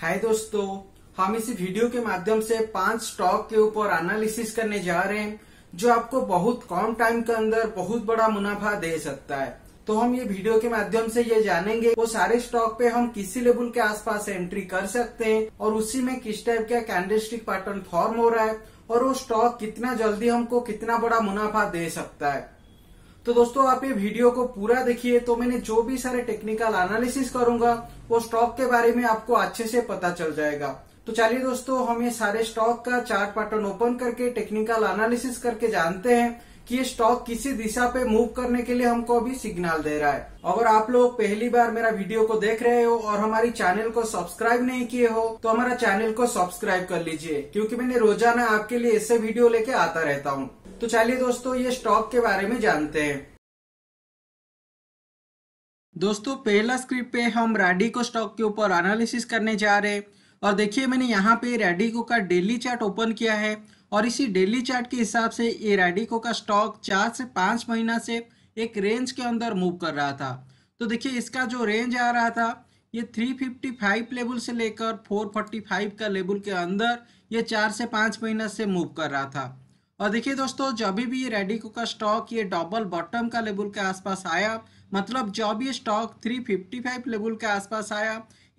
हाय दोस्तों हम इस वीडियो के माध्यम से पांच स्टॉक के ऊपर एनालिसिस करने जा रहे हैं जो आपको बहुत कम टाइम के अंदर बहुत बड़ा मुनाफा दे सकता है तो हम ये वीडियो के माध्यम से ये जानेंगे वो सारे स्टॉक पे हम किसी लेवल के आसपास एंट्री कर सकते हैं और उसी में किस टाइप का कैंडलस्टिक पैटर्न फॉर्म हो रहा है और वो स्टॉक कितना जल्दी हमको कितना बड़ा मुनाफा दे सकता है तो दोस्तों आप ये वीडियो को पूरा देखिए तो मैंने जो भी सारे टेक्निकल एनालिसिस करूंगा वो स्टॉक के बारे में आपको अच्छे से पता चल जाएगा तो चलिए दोस्तों हम ये सारे स्टॉक का चार्ट पैटर्न ओपन करके टेक्निकल एनालिसिस करके जानते हैं कि ये स्टॉक किसी दिशा पे मूव करने के लिए हमको अभी सिग्नल दे रहा है अगर आप लोग पहली बार मेरा वीडियो को देख रहे हो और हमारी चैनल को सब्सक्राइब नहीं किए हो तो हमारा चैनल को सब्सक्राइब कर लीजिए क्योंकि मैंने रोजाना आपके लिए ऐसे वीडियो लेके आता रहता हूँ तो चलिए दोस्तों ये स्टॉक के बारे में जानते हैं दोस्तों पहला स्क्रिप्ट पे हम रेडिको स्टॉक के ऊपर एनालिसिस करने जा रहे हैं और देखिए मैंने यहाँ पे रेडिको का डेली चार्ट ओपन किया है और इसी डेली चार्ट के हिसाब से ये रेडिको का स्टॉक चार से पाँच महीना से एक रेंज के अंदर मूव कर रहा था तो देखिए इसका जो रेंज आ रहा था ये 355 लेवल से लेकर 445 का लेवल के अंदर ये चार से पाँच महीना से मूव कर रहा था और देखिए दोस्तों जब भी ये रेडिको का स्टॉक ये डबल बॉटम का लेवल के आसपास आया मतलब जब ये स्टॉक 355 लेवल के आसपास आया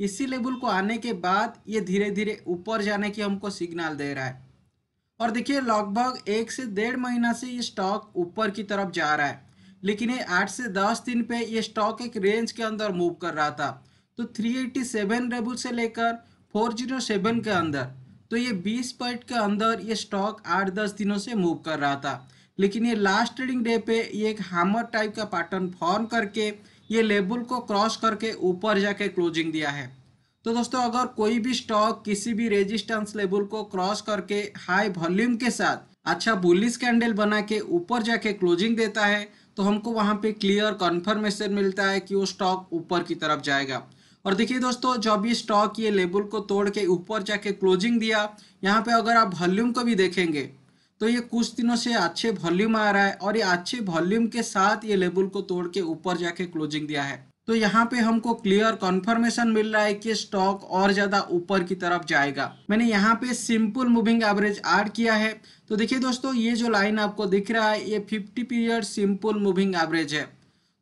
इसी लेवल को आने के बाद ये धीरे धीरे ऊपर जाने की हमको सिग्नल दे रहा है और देखिए लगभग एक से डेढ़ महीना से ये स्टॉक ऊपर की तरफ जा रहा है लेकिन ये आठ से दस दिन पे ये स्टॉक एक रेंज के अंदर मूव कर रहा था तो 387 लेवल से लेकर 407 के अंदर तो ये 20 पॉइंट के अंदर ये स्टॉक 8-10 दिनों से मूव कर रहा था लेकिन ये लास्ट ट्रेडिंग डे पे ये एक हैमर टाइप का पैटर्न फॉर्म करके ये लेबल को क्रॉस करके ऊपर जाके क्लोजिंग दिया है तो दोस्तों अगर कोई भी स्टॉक किसी भी रेजिस्टेंस लेबल को क्रॉस करके हाई वॉल्यूम के साथ अच्छा बुलिस कैंडल बना के ऊपर जाके क्लोजिंग देता है तो हमको वहाँ पे क्लियर कन्फर्मेशन मिलता है कि वो स्टॉक ऊपर की तरफ जाएगा और देखिए दोस्तों जब ये स्टॉक ये लेबल को तोड़ के ऊपर जाके क्लोजिंग दिया यहाँ पे अगर आप वॉल्यूम को भी देखेंगे तो ये कुछ दिनों से अच्छे वॉल्यूम आ रहा है और ये अच्छे वॉल्यूम के साथ ये लेबल को तोड़ के ऊपर जाके क्लोजिंग दिया है तो यहाँ पे हमको क्लियर कॉन्फर्मेशन मिल रहा है कि स्टॉक और ज़्यादा ऊपर की तरफ जाएगा मैंने यहाँ पे सिंपल मूविंग एवरेज ऐड किया है तो देखिए दोस्तों ये जो लाइन आपको दिख रहा है ये 50 पीरियड सिंपल मूविंग एवरेज है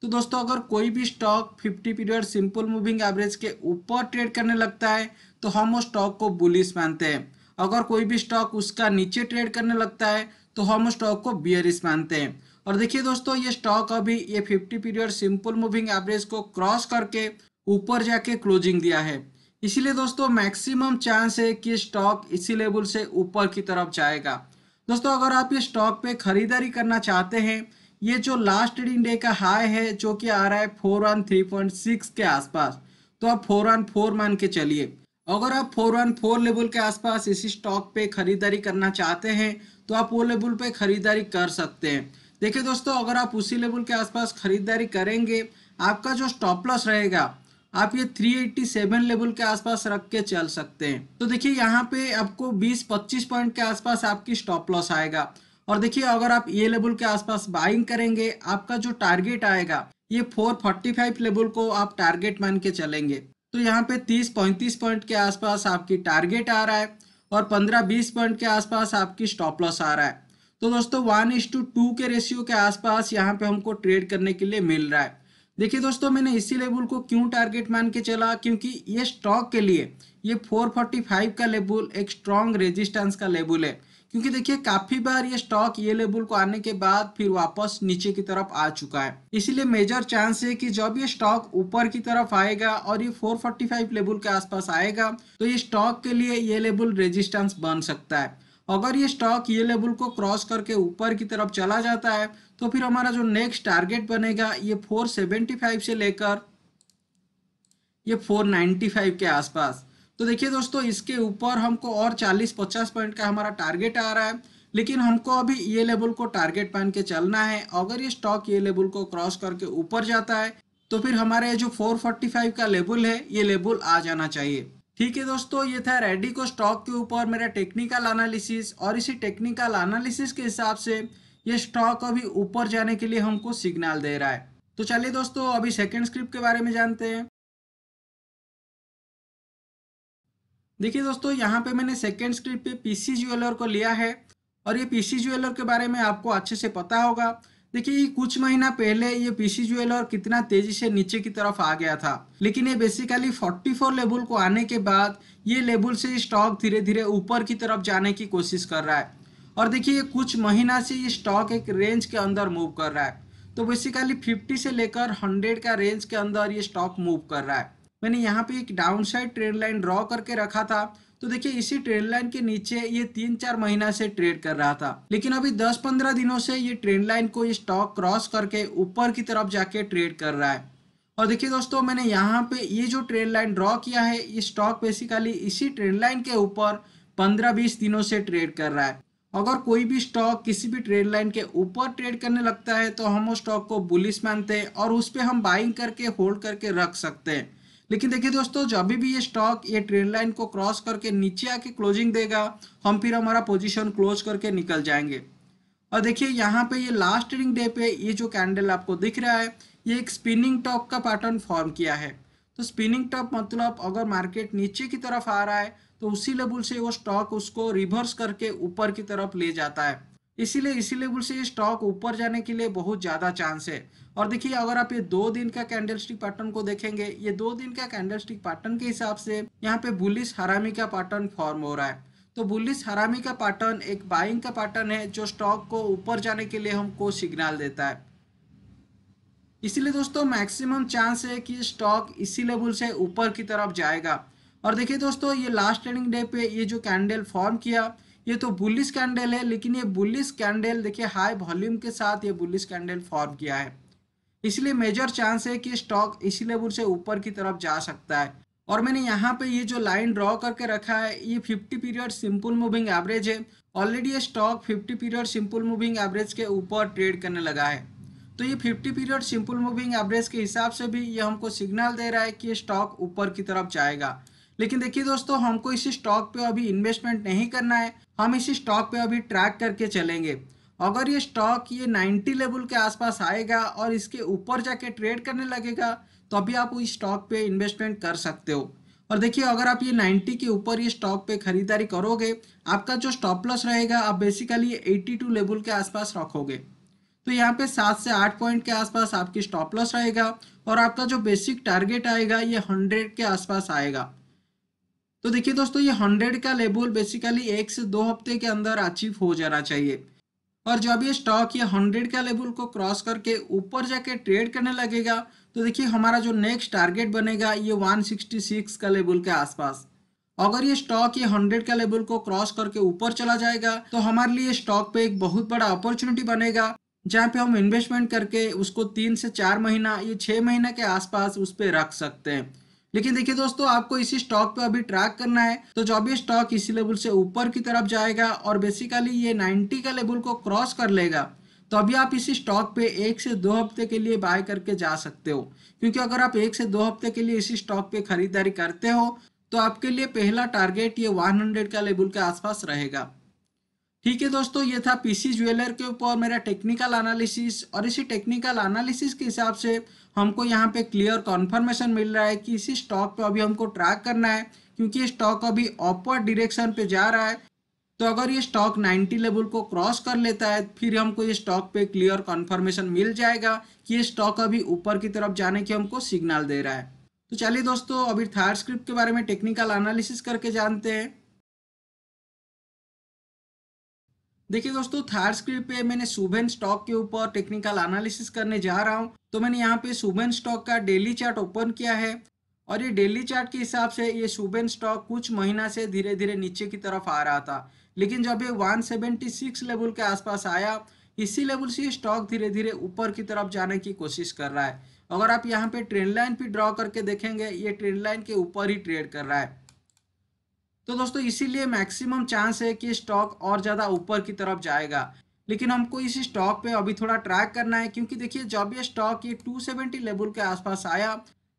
तो दोस्तों अगर कोई भी stock 50 period simple moving average के ऊपर ट्रेड करने लगता है तो हम उस स्टॉक को बुलिस मानते हैं अगर कोई भी स्टॉक उसका नीचे ट्रेड करने लगता है तो हम उस स्टॉक को बियरिस मानते हैं और देखिए दोस्तों ये स्टॉक अभी ये 50 पीरियड सिंपल मूविंग एवरेज को क्रॉस करके ऊपर जाके क्लोजिंग दिया है इसीलिए दोस्तों मैक्सिमम चांस है कि स्टॉक इसी लेवल से ऊपर की तरफ जाएगा दोस्तों अगर आप ये स्टॉक पे खरीदारी करना चाहते हैं ये जो लास्ट ट्रेडिंग डे का हाई है जो कि आ रहा है four one three point six के आसपास तो आप फोर वन फोर मान के चलिए अगर आप फोर वन फोर लेवल के आसपास इसी स्टॉक पे खरीदारी करना चाहते हैं तो आप वो लेवल पे खरीदारी कर सकते हैं देखिए दोस्तों अगर आप उसी लेवल के आसपास खरीदारी करेंगे आपका जो स्टॉप लॉस रहेगा आप ये 387 लेवल के आसपास रख के चल सकते हैं तो देखिए यहाँ पे आपको 20-25 पॉइंट के आसपास आपकी स्टॉप लॉस आएगा और देखिए अगर आप ये लेवल के आसपास बाइंग करेंगे आपका जो टारगेट आएगा ये 445 लेवल को आप टारगेट मान के चलेंगे तो यहाँ पे 30-35 पॉइंट के आसपास आपकी टारगेट आ रहा है और 15-20 पॉइंट के आसपास आपकी स्टॉप लॉस आ रहा है तो दोस्तों वन इज टू टू के रेशियो के आसपास यहाँ पे हमको ट्रेड करने के लिए मिल रहा है देखिए दोस्तों मैंने इसी लेवल को क्यों टारगेट मान के चला क्योंकि ये स्टॉक के लिए ये 445 का लेबुल एक स्ट्रॉन्ग रेजिस्टेंस का लेबुल है क्योंकि देखिए काफी बार ये स्टॉक ये लेवल को आने के बाद फिर वापस नीचे की तरफ आ चुका है इसीलिए मेजर चांस है कि जब ये स्टॉक ऊपर की तरफ आएगा और ये 445 लेवल के आसपास आएगा तो ये स्टॉक के लिए ये लेवल रेजिस्टेंस बन सकता है अगर ये स्टॉक ये लेवल को क्रॉस करके ऊपर की तरफ चला जाता है तो फिर हमारा जो नेक्स्ट टारगेट बनेगा ये फोर से लेकर ये फोर के आसपास तो देखिए दोस्तों इसके ऊपर हमको और 40-50 पॉइंट का हमारा टारगेट आ रहा है लेकिन हमको अभी ये लेवल को टारगेट पहन के चलना है अगर ये स्टॉक ये लेवल को क्रॉस करके ऊपर जाता है तो फिर हमारे जो 445 का लेवल है ये लेवल आ जाना चाहिए ठीक है दोस्तों ये था रेडी को स्टॉक के ऊपर मेरा टेक्निकल एनालिसिस और इसी टेक्निकल एनालिसिस के हिसाब से ये स्टॉक अभी ऊपर जाने के लिए हमको सिग्नल दे रहा है तो चलिए दोस्तों अभी सेकेंड स्क्रिप्ट के बारे में जानते हैं देखिए दोस्तों यहाँ पे मैंने सेकेंड स्क्रीन पे पीसी ज्वेलर को लिया है और ये पीसी ज्वेलर के बारे में आपको अच्छे से पता होगा देखिए कुछ महीना पहले ये पीसी ज्वेलर कितना तेजी से नीचे की तरफ आ गया था लेकिन ये बेसिकली 44 लेवल को आने के बाद ये लेवल से स्टॉक धीरे धीरे ऊपर की तरफ जाने की कोशिश कर रहा है और देखिए कुछ महीना से ये स्टॉक एक रेंज के अंदर मूव कर रहा है तो बेसिकली 50 से लेकर 100 का रेंज के अंदर ये स्टॉक मूव कर रहा है मैंने यहाँ पे एक downside trend line draw करके रखा था तो देखिए इसी ट्रेड लाइन के नीचे ये तीन चार महीना से ट्रेड कर रहा था लेकिन अभी 10-15 दिनों से ये ट्रेड लाइन को ये स्टॉक क्रॉस करके ऊपर की तरफ जाके ट्रेड कर रहा है और देखिए दोस्तों मैंने यहाँ पे ये जो ट्रेड लाइन ड्रॉ किया है ये स्टॉक बेसिकली इसी ट्रेड लाइन के ऊपर पंद्रह बीस दिनों से ट्रेड कर रहा है अगर कोई भी स्टॉक किसी भी ट्रेड लाइन के ऊपर ट्रेड करने लगता है तो हम उस स्टॉक को बुलिस मानते हैं और उस पर हम बाइंग करके होल्ड करके रख सकते हैं लेकिन देखिए दोस्तों जब भी ये स्टॉक ये ट्रेन लाइन को क्रॉस करके नीचे आके क्लोजिंग देगा हम फिर हमारा पोजीशन क्लोज करके निकल जाएंगे और देखिए यहाँ पे ये लास्ट ट्रेडिंग डे पे ये जो कैंडल आपको दिख रहा है ये एक स्पिनिंग टॉप का पैटर्न फॉर्म किया है तो स्पिनिंग टॉप मतलब अगर मार्केट नीचे की तरफ आ रहा है तो उसी लेवल से वो स्टॉक उसको रिवर्स करके ऊपर की तरफ ले जाता है इसीलिए इसी लेवल से स्टॉक ऊपर जाने के लिए बहुत ज़्यादा चांस है और देखिए अगर आप ये दो दिन का कैंडलस्टिक पैटर्न को देखेंगे ये दो दिन का कैंडलस्टिक पैटर्न के हिसाब से यहाँ पे बुलिस हरामी का पैटर्न फॉर्म हो रहा है तो बुलिस हरामी का पैटर्न एक बाइंग का पैटर्न है जो स्टॉक को ऊपर जाने के लिए हमको सिग्नल देता है इसीलिए दोस्तों मैक्सिमम चांस है कि स्टॉक इसी लेवल से ऊपर की तरफ जाएगा और देखिए दोस्तों ये लास्ट ट्रेडिंग डे पे ये जो कैंडल फॉर्म किया ये तो बुलिस कैंडल है लेकिन ये बुलिस कैंडल देखिए हाई वॉल्यूम के साथ ये बुलिस कैंडल फॉर्म किया है इसलिए मेजर चांस है कि स्टॉक इसी लेवल से ऊपर की तरफ जा सकता है और मैंने यहाँ पे ये जो लाइन ड्रॉ करके रखा है ये 50 पीरियड सिंपल मूविंग एवरेज है ऑलरेडी ये stock 50 period simple moving average के ऊपर ट्रेड करने लगा है तो ये 50 पीरियड सिंपल मूविंग एवरेज के हिसाब से भी ये हमको सिग्नल दे रहा है कि ये स्टॉक ऊपर की तरफ जाएगा लेकिन देखिए दोस्तों हमको इसी स्टॉक पे अभी इन्वेस्टमेंट नहीं करना है हम इसी स्टॉक पे अभी ट्रैक करके चलेंगे अगर ये स्टॉक ये 90 लेवल के आसपास आएगा और इसके ऊपर जाके ट्रेड करने लगेगा तो अभी आप उस स्टॉक पे इन्वेस्टमेंट कर सकते हो और देखिए अगर आप ये 90 के ऊपर ये स्टॉक पे खरीदारी करोगे आपका जो स्टॉप लॉस रहेगा आप बेसिकली ये एट्टी लेवल के आसपास रखोगे तो यहाँ पे सात से आठ पॉइंट के आसपास आपकी स्टॉप लॉस रहेगा और आपका जो बेसिक टारगेट आएगा ये हंड्रेड के आसपास आएगा तो देखिए दोस्तों ये हंड्रेड का लेवल बेसिकली एक से दो हफ्ते के अंदर अचीव हो जाना चाहिए और जब ये स्टॉक ये हंड्रेड का लेवल को क्रॉस करके ऊपर जाके ट्रेड करने लगेगा तो देखिए हमारा जो नेक्स्ट टारगेट बनेगा ये 166 का लेवल के आसपास अगर ये स्टॉक ये हंड्रेड का लेवल को क्रॉस करके ऊपर चला जाएगा तो हमारे लिए स्टॉक पे एक बहुत बड़ा अपॉर्चुनिटी बनेगा जहाँ पे हम इन्वेस्टमेंट करके उसको तीन से चार महीना ये छः महीना के आसपास उस पर रख सकते हैं लेकिन देखिए दोस्तों आपको इसी स्टॉक पे अभी ट्रैक करना है तो जो भी स्टॉक इसी लेवल से ऊपर की तरफ जाएगा और बेसिकली ये 90 का लेवल को क्रॉस कर लेगा तो अभी आप इसी स्टॉक पे एक से दो हफ्ते के लिए बाय करके जा सकते हो क्योंकि अगर आप एक से दो हफ्ते के लिए इसी स्टॉक पे खरीदारी करते हो तो आपके लिए पहला टारगेट ये वन का लेवल के आसपास रहेगा ठीक है दोस्तों ये था पीसी ज्वेलर के ऊपर मेरा टेक्निकल एनालिसिस और इसी टेक्निकल एनालिसिस के हिसाब से हमको यहाँ पे क्लियर कॉन्फर्मेशन मिल रहा है कि इसी स्टॉक को अभी हमको ट्रैक करना है क्योंकि ये स्टॉक अभी अपर डिरेक्शन पे जा रहा है तो अगर ये स्टॉक 90 लेवल को क्रॉस कर लेता है फिर हमको ये स्टॉक पे क्लियर कॉन्फर्मेशन मिल जाएगा कि ये स्टॉक अभी ऊपर की तरफ जाने की हमको सिग्नल दे रहा है तो चलिए दोस्तों अभी थार स्क्रिप्ट के बारे में टेक्निकल एनालिसिस करके जानते हैं देखिए दोस्तों थर्ड स्क्रीन पे मैंने सुबेन स्टॉक के ऊपर टेक्निकल एनालिसिस करने जा रहा हूँ तो मैंने यहाँ पे सुबेन स्टॉक का डेली चार्ट ओपन किया है और ये डेली चार्ट के हिसाब से ये सुबेन स्टॉक कुछ महीना से धीरे धीरे नीचे की तरफ आ रहा था लेकिन जब ये 176 लेवल के आसपास आया इसी लेवल से स्टॉक धीरे धीरे ऊपर की तरफ जाने की कोशिश कर रहा है अगर आप यहाँ पे ट्रेंड लाइन भी ड्रॉ करके देखेंगे ये ट्रेंड लाइन के ऊपर ही ट्रेड कर रहा है तो दोस्तों इसीलिए मैक्सिमम चांस है कि स्टॉक और ज़्यादा ऊपर की तरफ जाएगा लेकिन हमको इस स्टॉक पे अभी थोड़ा ट्रैक करना है क्योंकि देखिए जब ये स्टॉक ये 270 लेवल के आसपास आया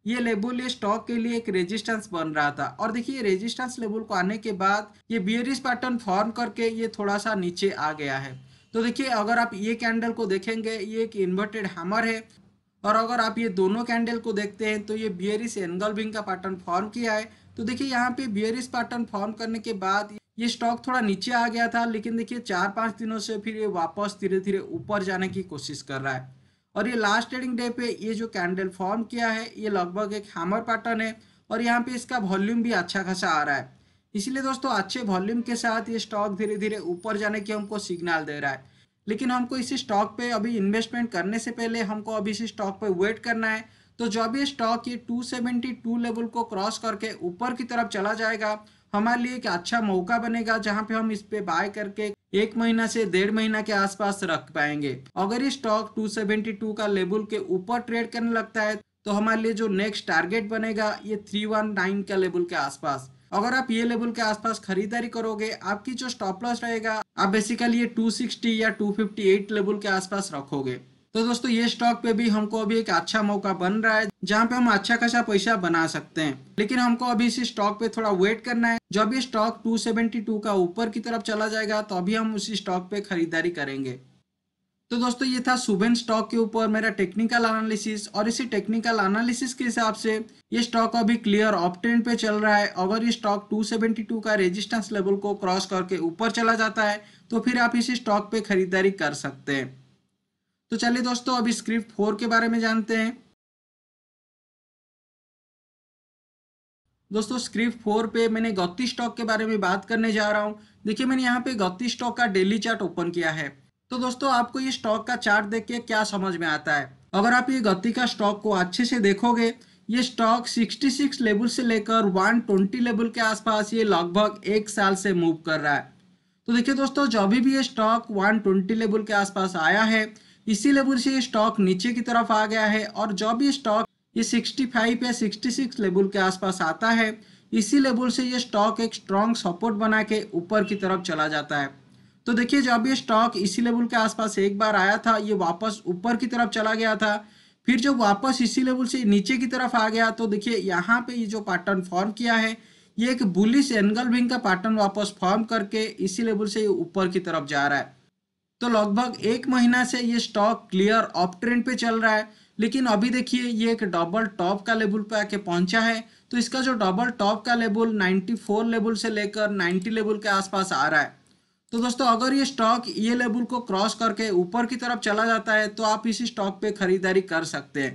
ये लेवल ये स्टॉक के लिए एक रेजिस्टेंस बन रहा था और देखिए रेजिस्टेंस लेवल को आने के बाद ये बियरिस पैटर्न फॉर्म करके ये थोड़ा सा नीचे आ गया है तो देखिए अगर आप ये कैंडल को देखेंगे ये एक इन्वर्टेड हैमर है और अगर आप ये दोनों कैंडल को देखते हैं तो ये बियरिस एनगल्विंग का पैटर्न फॉर्म किया है तो देखिए यहाँ पे बियरिस पैटर्न फॉर्म करने के बाद ये स्टॉक थोड़ा नीचे आ गया था लेकिन देखिए चार पांच दिनों से फिर ये वापस धीरे धीरे ऊपर जाने की कोशिश कर रहा है और ये लास्ट ट्रेडिंग डे पे ये जो कैंडल फॉर्म किया है ये लगभग एक हैमर पैटर्न है और यहाँ पे इसका वॉल्यूम भी अच्छा खासा आ रहा है इसलिए दोस्तों अच्छे वॉल्यूम के साथ ये स्टॉक धीरे धीरे ऊपर जाने की हमको सिग्नल दे रहा है लेकिन हमको इसी स्टॉक पे अभी इन्वेस्टमेंट करने से पहले हमको अभी इसी स्टॉक पे वेट करना है तो जब ये स्टॉक ये 272 लेवल को क्रॉस करके ऊपर की तरफ चला जाएगा हमारे लिए एक अच्छा मौका बनेगा जहाँ पे हम इस पे बाय करके एक महीना से डेढ़ महीना के आसपास रख पाएंगे अगर ये स्टॉक 272 का लेवल के ऊपर ट्रेड करने लगता है तो हमारे लिए जो नेक्स्ट टारगेट बनेगा ये 319 का लेवल के आसपास अगर आप ये लेवल के आसपास खरीदारी करोगे आपकी जो स्टॉप लॉस रहेगा आप बेसिकली ये 260 या 258 लेवल के आसपास रखोगे तो दोस्तों ये स्टॉक पे भी हमको अभी एक अच्छा मौका बन रहा है जहाँ पे हम अच्छा खासा पैसा बना सकते हैं लेकिन हमको अभी इसी स्टॉक पे थोड़ा वेट करना है जब ये स्टॉक 272 का ऊपर की तरफ चला जाएगा तो अभी हम उसी स्टॉक पे खरीदारी करेंगे तो दोस्तों ये था सुबेन स्टॉक के ऊपर मेरा टेक्निकल एनालिसिस और इसी टेक्निकल एनालिसिस के हिसाब से ये स्टॉक अभी क्लियर ऑफ ट्रेंड पे चल रहा है अगर ये स्टॉक 272 का रेजिस्टेंस लेवल को क्रॉस करके ऊपर चला जाता है तो फिर आप इसी स्टॉक पे खरीदारी कर सकते हैं तो चलिए दोस्तों अभी स्क्रिप्ट फोर के बारे में जानते हैं दोस्तों स्क्रिप्ट फोर पे मैंने गौती स्टॉक के बारे में बात करने जा रहा हूँ देखिए मैंने यहाँ पे गौती स्टॉक का डेली चार्ट ओपन किया है तो दोस्तों आपको ये स्टॉक का चार्ट देख के क्या समझ में आता है अगर आप ये गति का स्टॉक को अच्छे से देखोगे ये स्टॉक 66 लेवल से लेकर 120 लेवल के आसपास ये लगभग एक साल से मूव कर रहा है तो देखिए दोस्तों जब भी ये स्टॉक 120 लेवल के आसपास आया है इसीलिए लेवल से ये स्टॉक नीचे की तरफ आ गया है और जब ये स्टॉक ये 65 या 66 लेवल के आसपास आता है इसी लेवल से ये स्टॉक एक स्ट्रॉन्ग सपोर्ट बना के ऊपर की तरफ चला जाता है तो देखिए जब ये स्टॉक इसी लेवल के आसपास एक बार आया था ये वापस ऊपर की तरफ चला गया था फिर जब वापस इसी लेवल से नीचे की तरफ आ गया तो देखिए यहाँ पे ये जो पैटर्न फॉर्म किया है ये एक बुलिस एंगल विंग का पैटर्न वापस फॉर्म करके इसी लेवल से ये ऊपर की तरफ जा रहा है तो लगभग एक महीना से ये स्टॉक क्लियर अप ट्रेंड पे चल रहा है लेकिन अभी देखिए ये एक डबल टॉप का लेवल पे आके पहुंचा है तो इसका जो डबल टॉप का लेवल 94 लेवल से लेकर 90 लेवल के आसपास आ रहा है तो दोस्तों अगर ये स्टॉक ये लेवल को क्रॉस करके ऊपर की तरफ चला जाता है तो आप इसी स्टॉक पे खरीदारी कर सकते हैं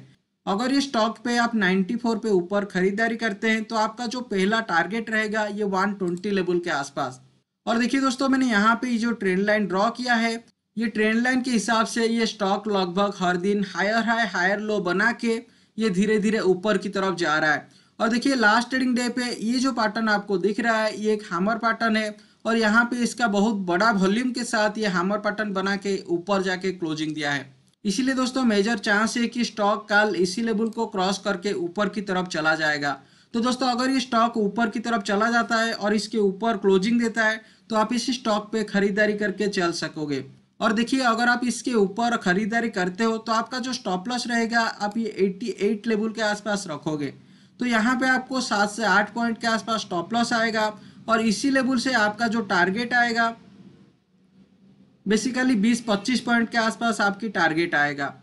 अगर ये स्टॉक पे आप 94 पे ऊपर खरीदारी करते हैं तो आपका जो पहला टारगेट रहेगा ये 120 लेवल के आसपास और देखिए दोस्तों मैंने यहाँ पे जो ट्रेंड लाइन ड्रॉ किया है ये ट्रेंड लाइन के हिसाब से ये स्टॉक लगभग हर दिन हायर हाई हायर लो बना के ये धीरे धीरे ऊपर की तरफ जा रहा है और देखिए लास्ट ट्रेडिंग डे पे ये जो पैटर्न आपको दिख रहा है ये एक हामर पैटर्न है और यहाँ पे इसका बहुत बड़ा वॉल्यूम के साथ ये हामर पैटर्न बना के ऊपर जाके क्लोजिंग दिया है इसीलिए दोस्तों मेजर चांस है कि स्टॉक कल इसी लेवल को क्रॉस करके ऊपर की तरफ चला जाएगा तो दोस्तों अगर ये स्टॉक ऊपर की तरफ चला जाता है और इसके ऊपर क्लोजिंग देता है तो आप इसी स्टॉक पे खरीदारी करके चल सकोगे और देखिए अगर आप इसके ऊपर खरीदारी करते हो तो आपका जो स्टॉप लॉस रहेगा आप ये 88 लेवल के आसपास रखोगे तो यहाँ पे आपको सात से आठ पॉइंट के आसपास स्टॉप लॉस आएगा और इसी लेवल से आपका जो टारगेट आएगा बेसिकली 20-25 पॉइंट के आसपास आपकी टारगेट आएगा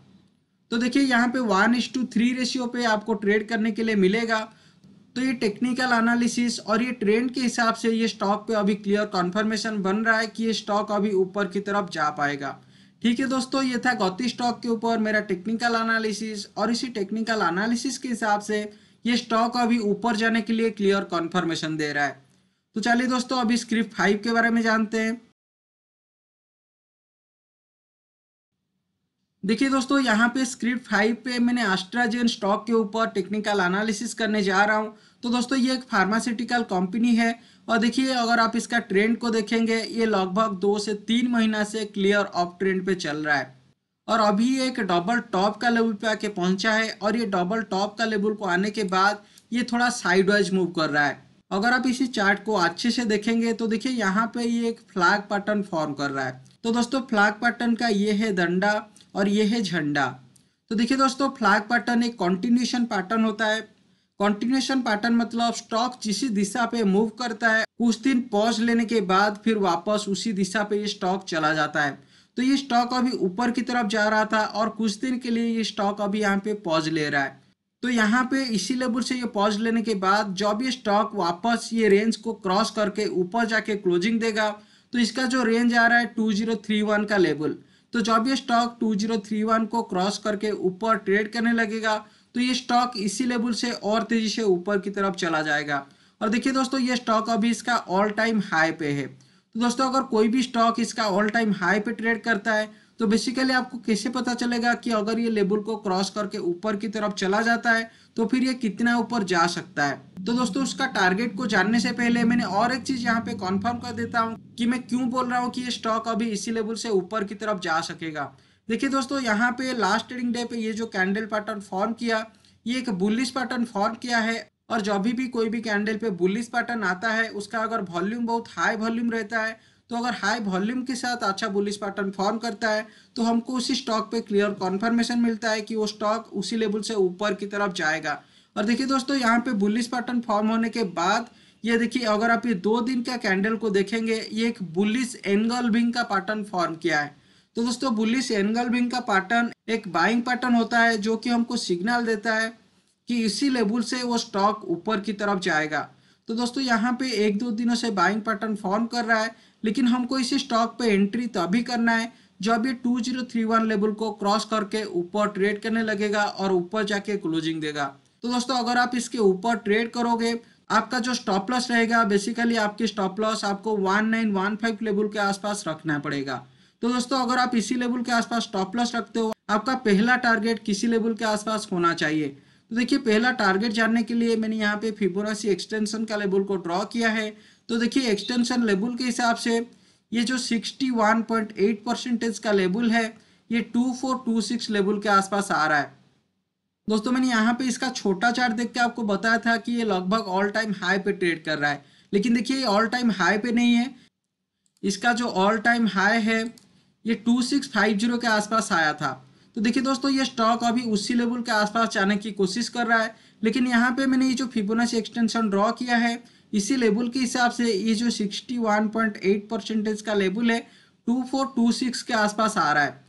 तो देखिए यहाँ पे one is to three ratio पे आपको ट्रेड करने के लिए मिलेगा तो ये टेक्निकल एनालिसिस और ये ट्रेंड के हिसाब से ये स्टॉक पे अभी क्लियर कॉन्फर्मेशन बन रहा है कि ये स्टॉक अभी ऊपर की तरफ जा पाएगा ठीक है दोस्तों ये था गति स्टॉक के ऊपर मेरा टेक्निकल एनालिसिस और इसी टेक्निकल एनालिसिस के हिसाब से ये स्टॉक अभी ऊपर जाने के लिए क्लियर कॉन्फर्मेशन दे रहा है तो चलिए दोस्तों अभी स्क्रिप्ट फाइव के बारे में जानते हैं देखिए दोस्तों यहाँ पे स्क्रिप्ट फाइव पे मैंने एस्ट्राजेन स्टॉक के ऊपर टेक्निकल एनालिसिस करने जा रहा हूँ तो दोस्तों ये एक फार्मास्यूटिकल कंपनी है और देखिए अगर आप इसका ट्रेंड को देखेंगे ये लगभग दो से तीन महीना से क्लियर अप ट्रेंड पे चल रहा है और अभी ये एक डबल टॉप का लेवल पे आके पहुंचा है और ये डबल टॉप का लेवल को आने के बाद ये थोड़ा साइडवाइज मूव कर रहा है अगर आप इसी चार्ट को अच्छे से देखेंगे तो देखिए यहाँ पे ये एक फ्लैग पैटर्न फॉर्म कर रहा है तो दोस्तों फ्लैग पैटर्न का ये है दंडा और ये है झंडा तो देखिए दोस्तों फ्लैग पैटर्न एक कॉन्टिन्यूशन पैटर्न होता है कॉन्टिन्यूशन पैटर्न मतलब स्टॉक जिस दिशा पे मूव करता है कुछ दिन पॉज लेने के बाद फिर वापस उसी दिशा पे ये स्टॉक चला जाता है तो ये स्टॉक अभी ऊपर की तरफ जा रहा था और कुछ दिन के लिए ये स्टॉक अभी यहाँ पे पॉज ले रहा है तो यहाँ पे इसी लेवल से ये पॉज लेने के बाद जब ये स्टॉक वापस ये रेंज को क्रॉस करके ऊपर जाके क्लोजिंग देगा तो इसका जो रेंज आ रहा है टू का लेवल तो जब ये स्टॉक 2031 को क्रॉस करके ऊपर ट्रेड करने लगेगा तो ये स्टॉक इसी लेवल से और तेजी से ऊपर की तरफ चला जाएगा और देखिए दोस्तों ये स्टॉक अभी इसका ऑल टाइम हाई पे है तो दोस्तों अगर कोई भी स्टॉक इसका ऑल टाइम हाई पे ट्रेड करता है तो बेसिकली आपको कैसे पता चलेगा कि अगर ये लेबल को क्रॉस करके ऊपर की तरफ चला जाता है तो फिर ये कितना ऊपर जा सकता है तो दोस्तों उसका टारगेट को जानने से पहले मैंने और एक चीज यहाँ पे कॉन्फर्म कर देता हूँ कि मैं क्यों बोल रहा हूँ कि ये स्टॉक अभी इसी लेवल से ऊपर की तरफ जा सकेगा देखिए दोस्तों यहाँ पे लास्ट ट्रेडिंग डे पे ये जो कैंडल पैटर्न फॉर्म किया ये एक बुलिस पैटर्न फॉर्म किया है और जब भी कोई भी कैंडल पे बुलिस पैटर्न आता है उसका अगर वॉल्यूम बहुत हाई वॉल्यूम रहता है तो अगर हाई वॉल्यूम के साथ अच्छा बुलिस पैटर्न फॉर्म करता है तो हमको उसी स्टॉक पे क्लियर कॉन्फर्मेशन मिलता है कि वो स्टॉक उसी लेवल से ऊपर की तरफ जाएगा और देखिए दोस्तों यहाँ पे बुलिस पैटर्न फॉर्म होने के बाद ये देखिए अगर आप ये दो दिन का कैंडल को देखेंगे ये एक बुलिस एनगल्विंग का पैटर्न फॉर्म किया है तो दोस्तों बुलिस एनगल्विंग का पैटर्न एक बाइंग पैटर्न होता है जो कि हमको सिग्नल देता है कि इसी लेवल से वो स्टॉक ऊपर की तरफ जाएगा तो दोस्तों यहाँ पे एक दो दिनों से बाइंग पैटर्न फॉर्म कर रहा है लेकिन हमको इसी स्टॉक पे एंट्री तभी करना है जब ये 2031 लेवल को क्रॉस करके ऊपर ट्रेड करने लगेगा और ऊपर जाके क्लोजिंग देगा तो दोस्तों अगर आप इसके ऊपर ट्रेड करोगे आपका जो स्टॉप लॉस रहेगा बेसिकली आपके स्टॉप लॉस आपको 1915 लेवल के आसपास रखना पड़ेगा तो दोस्तों अगर आप इसी लेवल के आसपास स्टॉप लॉस रखते हो आपका पहला टारगेट किसी लेवल के आसपास होना चाहिए तो देखिए पहला टारगेट जानने के लिए मैंने यहाँ पे फिबोनाची एक्सटेंशन का लेवल को ड्रॉ किया है तो देखिए एक्सटेंशन लेबुल के हिसाब से ये जो 61.8 परसेंटेज का लेबुल है ये 2426 लेबुल के आसपास आ रहा है दोस्तों मैंने यहाँ पे इसका छोटा चार्ट देख के आपको बताया था कि ये लगभग ऑल टाइम हाई पे ट्रेड कर रहा है लेकिन देखिए ये ऑल टाइम हाई पे नहीं है इसका जो ऑल टाइम हाई है ये 2650 के आसपास आया था तो देखिए दोस्तों ये स्टॉक अभी उसी लेवल के आसपास जाने की कोशिश कर रहा है लेकिन यहाँ पे मैंने ये जो फिबोनाची एक्सटेंशन ड्रॉ किया है इसी लेबुल के हिसाब से ये जो 61.8 परसेंटेज का लेबुल है 2426 के आसपास आ रहा है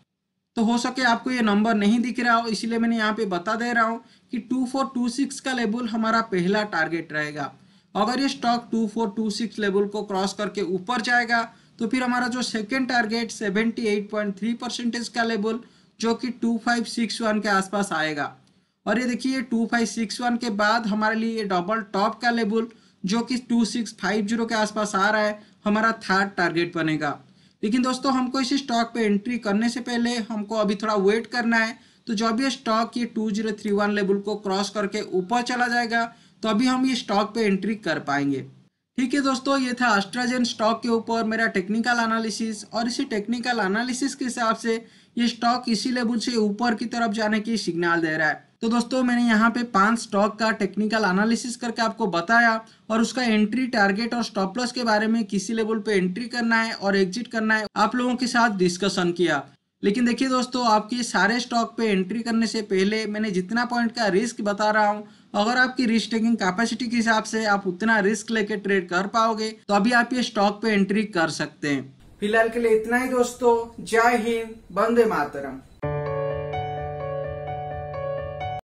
तो हो सके आपको ये नंबर नहीं दिख रहा हो इसीलिए मैंने यहाँ पे बता दे रहा हूँ कि 2426 का लेबुल हमारा पहला टारगेट रहेगा अगर ये स्टॉक 2426 लेवल को क्रॉस करके ऊपर जाएगा तो फिर हमारा जो सेकेंड टारगेट 78.3 परसेंटेज का लेवल जो कि 2561 के आसपास आएगा और ये देखिए 2561 के बाद हमारे लिए ये डबल टॉप का लेवल जो कि 2650 के आसपास आ रहा है हमारा थर्ड टारगेट बनेगा लेकिन दोस्तों हमको इस स्टॉक पे एंट्री करने से पहले हमको अभी थोड़ा वेट करना है तो जब ये स्टॉक ये 2031 लेवल को क्रॉस करके ऊपर चला जाएगा तो अभी हम ये स्टॉक पे एंट्री कर पाएंगे ठीक है दोस्तों ये था अस्ट्राजेन स्टॉक के ऊपर मेरा टेक्निकल एनालिसिस और इसी टेक्निकल एनालिसिस के हिसाब से ये स्टॉक इसी लेवल से ऊपर की तरफ जाने की सिग्नल दे रहा है तो दोस्तों मैंने यहाँ पे पांच स्टॉक का टेक्निकल एनालिसिस करके आपको बताया और उसका एंट्री टारगेट और स्टॉप लॉस के बारे में किसी लेवल पे एंट्री करना है और एग्जिट करना है आप लोगों के साथ डिस्कशन किया लेकिन देखिए दोस्तों आपके सारे स्टॉक पे एंट्री करने से पहले मैंने जितना पॉइंट का रिस्क बता रहा हूँ अगर आपकी रिस्क टेकिंग कैपेसिटी के हिसाब से आप उतना रिस्क लेके ट्रेड कर पाओगे तो अभी आप ये स्टॉक पे एंट्री कर सकते हैं फिलहाल के लिए इतना ही दोस्तों जय हिंद बंदे मातरम